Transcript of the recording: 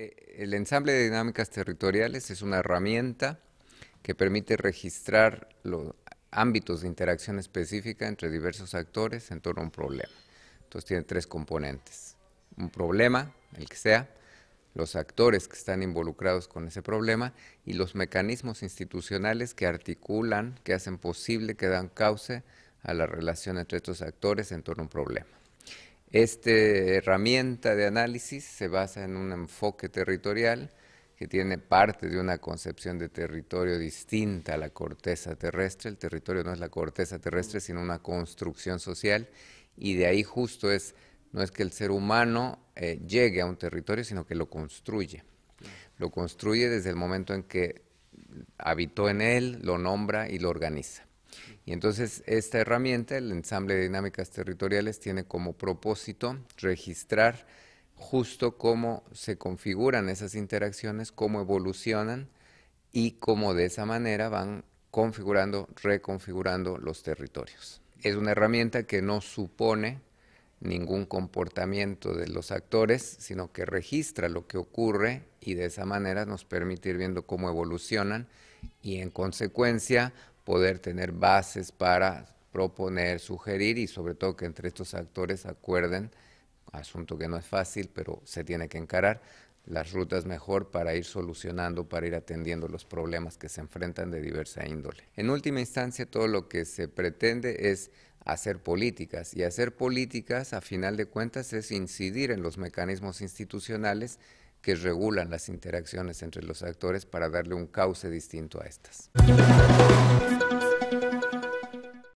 Eh, el ensamble de dinámicas territoriales es una herramienta que permite registrar los ámbitos de interacción específica entre diversos actores en torno a un problema. Entonces tiene tres componentes. Un problema, el que sea, los actores que están involucrados con ese problema y los mecanismos institucionales que articulan, que hacen posible, que dan cauce a la relación entre estos actores en torno a un problema. Esta herramienta de análisis se basa en un enfoque territorial que tiene parte de una concepción de territorio distinta a la corteza terrestre. El territorio no es la corteza terrestre, sino una construcción social. Y de ahí justo es, no es que el ser humano eh, llegue a un territorio, sino que lo construye. Lo construye desde el momento en que habitó en él, lo nombra y lo organiza. Y entonces esta herramienta, el ensamble de dinámicas territoriales, tiene como propósito registrar justo cómo se configuran esas interacciones, cómo evolucionan y cómo de esa manera van configurando, reconfigurando los territorios. Es una herramienta que no supone ningún comportamiento de los actores, sino que registra lo que ocurre y de esa manera nos permite ir viendo cómo evolucionan y en consecuencia poder tener bases para proponer, sugerir y sobre todo que entre estos actores acuerden, asunto que no es fácil, pero se tiene que encarar, las rutas mejor para ir solucionando, para ir atendiendo los problemas que se enfrentan de diversa índole. En última instancia, todo lo que se pretende es hacer políticas y hacer políticas, a final de cuentas, es incidir en los mecanismos institucionales que regulan las interacciones entre los actores para darle un cauce distinto a estas.